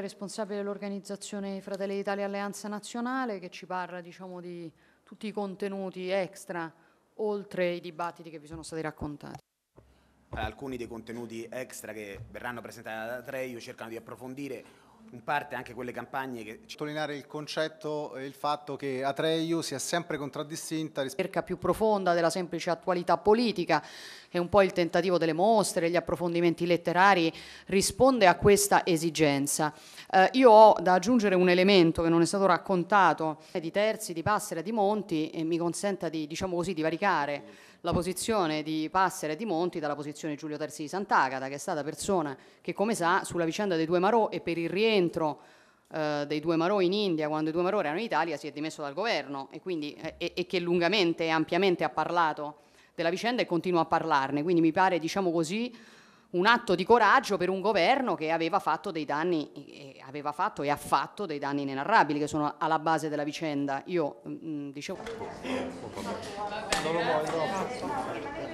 responsabile dell'organizzazione Fratelli d'Italia Alleanza Nazionale che ci parla diciamo, di tutti i contenuti extra oltre i dibattiti che vi sono stati raccontati. Alcuni dei contenuti extra che verranno presentati da Treio cercano di approfondire in parte anche quelle campagne che... Sottolineare il concetto e il fatto che Atreio sia sempre contraddistinta... rispetto... ...ricerca più profonda della semplice attualità politica, e un po' il tentativo delle mostre, gli approfondimenti letterari, risponde a questa esigenza. Eh, io ho da aggiungere un elemento che non è stato raccontato di Terzi, di Passera, di Monti e mi consenta di, diciamo così, di varicare la posizione di Passera e di Monti dalla posizione di Giulio Terzi di Sant'Agata, che è stata persona che, come sa, sulla vicenda dei due Marò e per il rientro eh, dei due Marò in India, quando i due Marò erano in Italia, si è dimesso dal governo e, quindi, eh, e, e che lungamente e ampiamente ha parlato della vicenda e continua a parlarne, quindi mi pare, diciamo così, un atto di coraggio per un governo che aveva fatto dei danni, eh, aveva fatto e ha fatto dei danni inenarrabili che sono alla base della vicenda. Io mh, mm, mm, dicevo...